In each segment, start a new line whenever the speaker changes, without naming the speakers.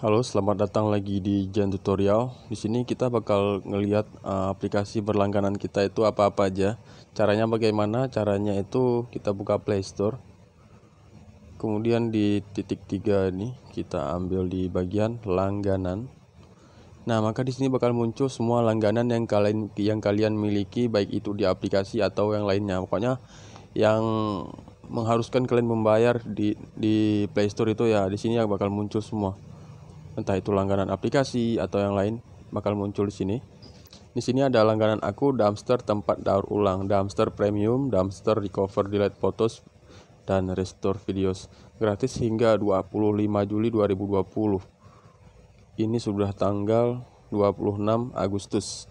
Halo, selamat datang lagi di Jan Tutorial. Di sini kita bakal ngelihat uh, aplikasi berlangganan kita itu apa-apa aja. Caranya bagaimana? Caranya itu kita buka Play Store. Kemudian di titik tiga ini kita ambil di bagian langganan. Nah, maka di sini bakal muncul semua langganan yang kalian yang kalian miliki baik itu di aplikasi atau yang lainnya. Pokoknya yang mengharuskan kalian membayar di di Play Store itu ya di sini yang bakal muncul semua entah itu langganan aplikasi atau yang lain bakal muncul di sini. Di sini ada langganan aku dumpster tempat daur ulang, dumpster premium, dumpster recover delete photos dan restore videos gratis hingga 25 Juli 2020. Ini sudah tanggal 26 Agustus.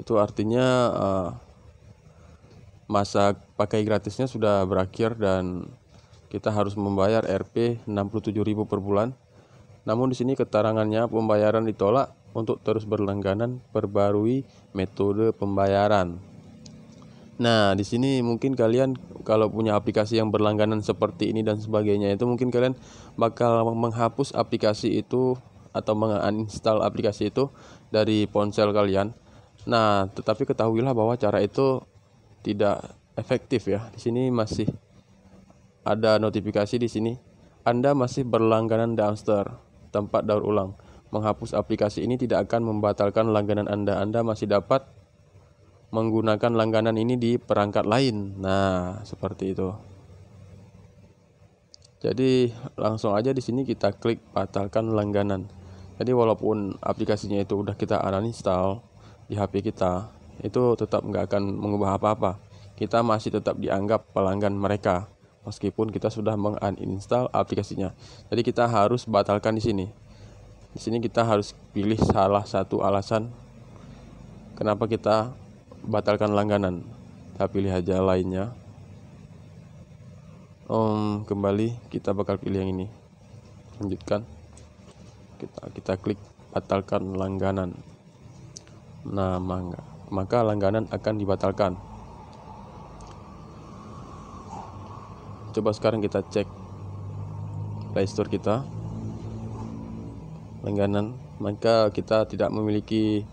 Itu artinya uh, masa pakai gratisnya sudah berakhir dan kita harus membayar Rp 67.000 per bulan namun di sini keterangannya pembayaran ditolak untuk terus berlangganan perbarui metode pembayaran. Nah, di sini mungkin kalian kalau punya aplikasi yang berlangganan seperti ini dan sebagainya itu mungkin kalian bakal menghapus aplikasi itu atau menginstal aplikasi itu dari ponsel kalian. Nah, tetapi ketahuilah bahwa cara itu tidak efektif ya. Di sini masih ada notifikasi di sini. Anda masih berlangganan damster tempat daur ulang. Menghapus aplikasi ini tidak akan membatalkan langganan Anda. Anda masih dapat menggunakan langganan ini di perangkat lain. Nah, seperti itu. Jadi langsung aja di sini kita klik batalkan langganan. Jadi walaupun aplikasinya itu udah kita uninstall di HP kita, itu tetap nggak akan mengubah apa-apa. Kita masih tetap dianggap pelanggan mereka meskipun kita sudah menguninstall aplikasinya. Jadi kita harus batalkan di sini. Di sini kita harus pilih salah satu alasan kenapa kita batalkan langganan. Kita pilih aja lainnya. Um, kembali kita bakal pilih yang ini. Lanjutkan. Kita kita klik batalkan langganan. Nah, maka langganan akan dibatalkan. coba sekarang kita cek playstore kita langganan maka kita tidak memiliki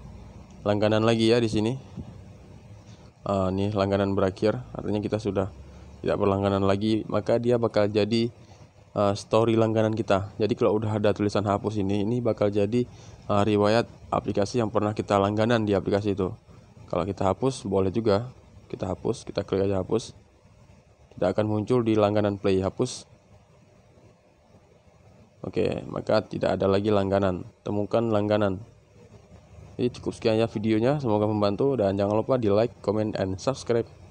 langganan lagi ya di sini uh, ah, nih langganan berakhir artinya kita sudah tidak berlangganan lagi maka dia bakal jadi uh, story langganan kita jadi kalau udah ada tulisan hapus ini ini bakal jadi uh, riwayat aplikasi yang pernah kita langganan di aplikasi itu kalau kita hapus boleh juga kita hapus kita klik aja hapus tidak akan muncul di langganan play hapus Oke, maka tidak ada lagi langganan. Temukan langganan. Jadi cukup sekian ya videonya, semoga membantu dan jangan lupa di like, comment, and subscribe.